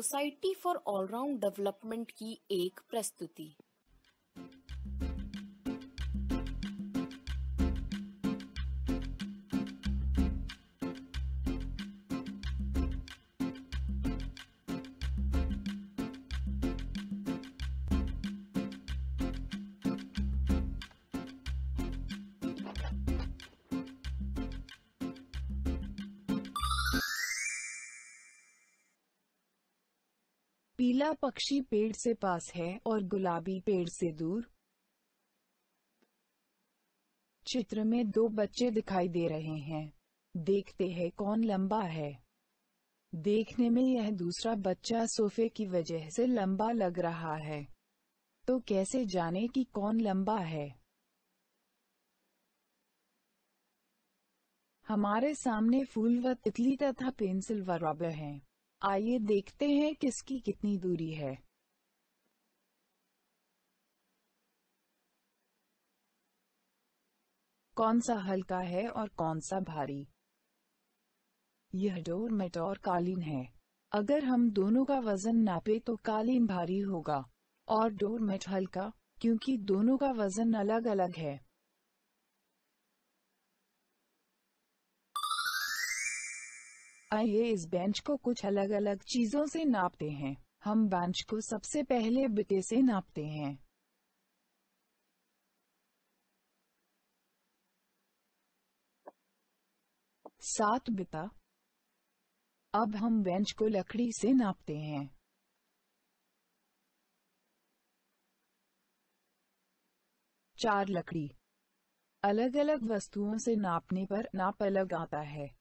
Society for all-round development की एक प्रस्तुति पीला पक्षी पेड़ से पास है और गुलाबी पेड़ से दूर चित्र में दो बच्चे दिखाई दे रहे हैं देखते हैं कौन लंबा है देखने में यह दूसरा बच्चा सोफे की वजह से लंबा लग रहा है तो कैसे जाने कि कौन लंबा है हमारे सामने फूल व तितली तथा पेंसिल व रबर हैं। आइए देखते हैं किसकी कितनी दूरी है कौन सा हल्का है और कौन सा भारी यह डोरमेट और कालीन है अगर हम दोनों का वजन नापे तो कालीन भारी होगा और मेट हल्का क्योंकि दोनों का वजन अलग अलग है आइए इस बेंच को कुछ अलग अलग चीजों से नापते हैं हम बेंच को सबसे पहले बिटे से नापते हैं सात बिता अब हम बेंच को लकड़ी से नापते हैं चार लकड़ी अलग अलग वस्तुओं से नापने पर नाप अलग आता है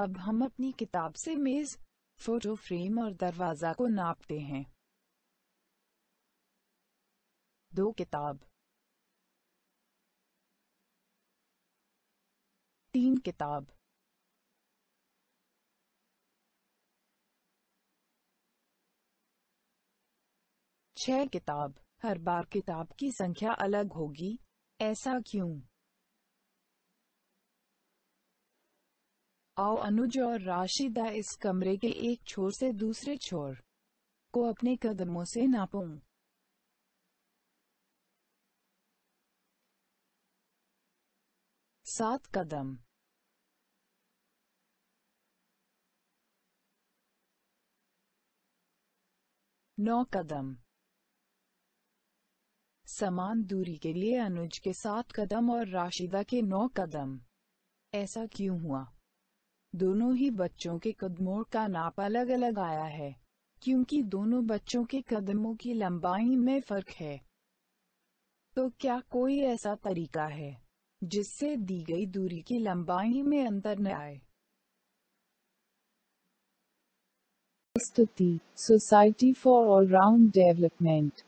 अब हम अपनी किताब से मेज फोटो फ्रेम और दरवाजा को नापते हैं दो किताब तीन किताब छह किताब हर बार किताब की संख्या अलग होगी ऐसा क्यों आओ अनुज और राशिदा इस कमरे के एक छोर से दूसरे छोर को अपने कदमों से नापूं। सात कदम नौ कदम समान दूरी के लिए अनुज के सात कदम और राशिदा के नौ कदम ऐसा क्यों हुआ दोनों ही बच्चों के कदमों का नाप अलग अलग आया है क्योंकि दोनों बच्चों के कदमों की लंबाई में फर्क है तो क्या कोई ऐसा तरीका है जिससे दी गई दूरी की लंबाई में अंतर न आए स्तुति सोसाइटी फॉर ऑलराउंड डेवलपमेंट